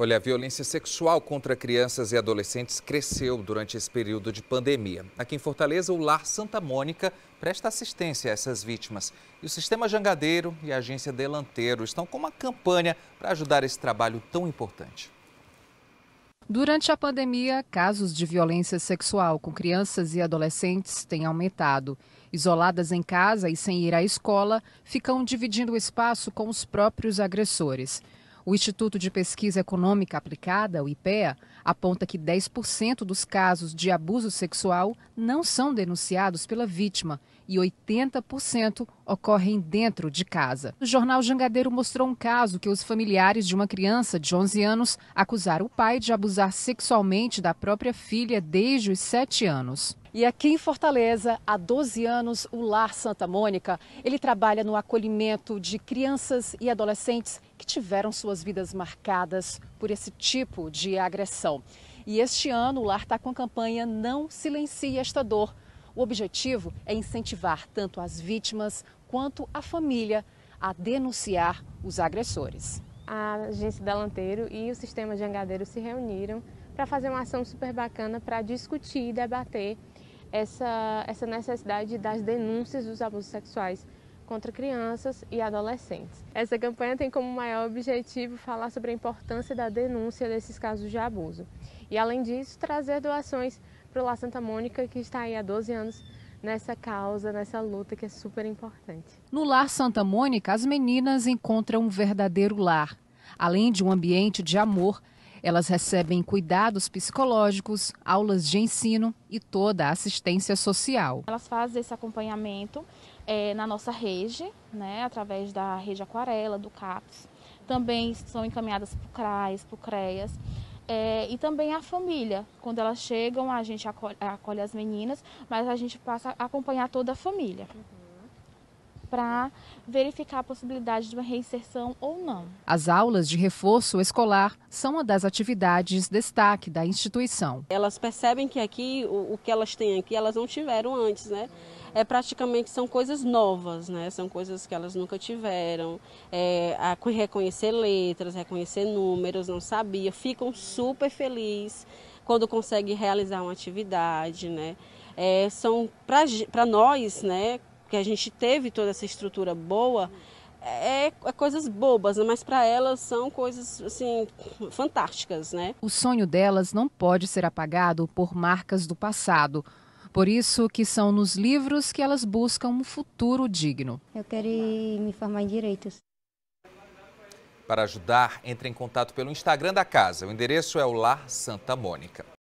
Olha, a violência sexual contra crianças e adolescentes cresceu durante esse período de pandemia. Aqui em Fortaleza, o Lar Santa Mônica presta assistência a essas vítimas. E o Sistema Jangadeiro e a Agência Delanteiro estão com uma campanha para ajudar esse trabalho tão importante. Durante a pandemia, casos de violência sexual com crianças e adolescentes têm aumentado. Isoladas em casa e sem ir à escola, ficam dividindo o espaço com os próprios agressores. O Instituto de Pesquisa Econômica Aplicada, o IPEA, aponta que 10% dos casos de abuso sexual não são denunciados pela vítima e 80% ocorrem dentro de casa. O jornal Jangadeiro mostrou um caso que os familiares de uma criança de 11 anos acusaram o pai de abusar sexualmente da própria filha desde os 7 anos. E aqui em Fortaleza, há 12 anos, o Lar Santa Mônica, ele trabalha no acolhimento de crianças e adolescentes que tiveram suas vidas marcadas por esse tipo de agressão. E este ano, o Lar está com a campanha Não Silencie Esta Dor. O objetivo é incentivar tanto as vítimas quanto a família a denunciar os agressores. A agência da e o sistema de Jangadeiro se reuniram para fazer uma ação super bacana para discutir e debater essa, essa necessidade das denúncias dos abusos sexuais contra crianças e adolescentes. Essa campanha tem como maior objetivo falar sobre a importância da denúncia desses casos de abuso e, além disso, trazer doações para o La Santa Mônica, que está aí há 12 anos nessa causa, nessa luta que é super importante. No Lar Santa Mônica, as meninas encontram um verdadeiro lar. Além de um ambiente de amor, elas recebem cuidados psicológicos, aulas de ensino e toda a assistência social. Elas fazem esse acompanhamento é, na nossa rede, né, através da rede Aquarela, do CAPS. Também são encaminhadas para o CRAS, para o CREAS. É, e também a família. Quando elas chegam, a gente acolhe, acolhe, as meninas, mas a gente passa a acompanhar toda a família. Uhum para verificar a possibilidade de uma reinserção ou não. As aulas de reforço escolar são uma das atividades destaque da instituição. Elas percebem que aqui o, o que elas têm aqui elas não tiveram antes, né? É praticamente são coisas novas, né? São coisas que elas nunca tiveram. É, a reconhecer letras, reconhecer números, não sabia. Ficam super felizes quando conseguem realizar uma atividade, né? É, são para nós, né, porque a gente teve toda essa estrutura boa, é, é coisas bobas, né? mas para elas são coisas assim fantásticas, né? O sonho delas não pode ser apagado por marcas do passado. Por isso que são nos livros que elas buscam um futuro digno. Eu quero me formar em direitos. Para ajudar, entre em contato pelo Instagram da casa. O endereço é o Lar Santa Mônica.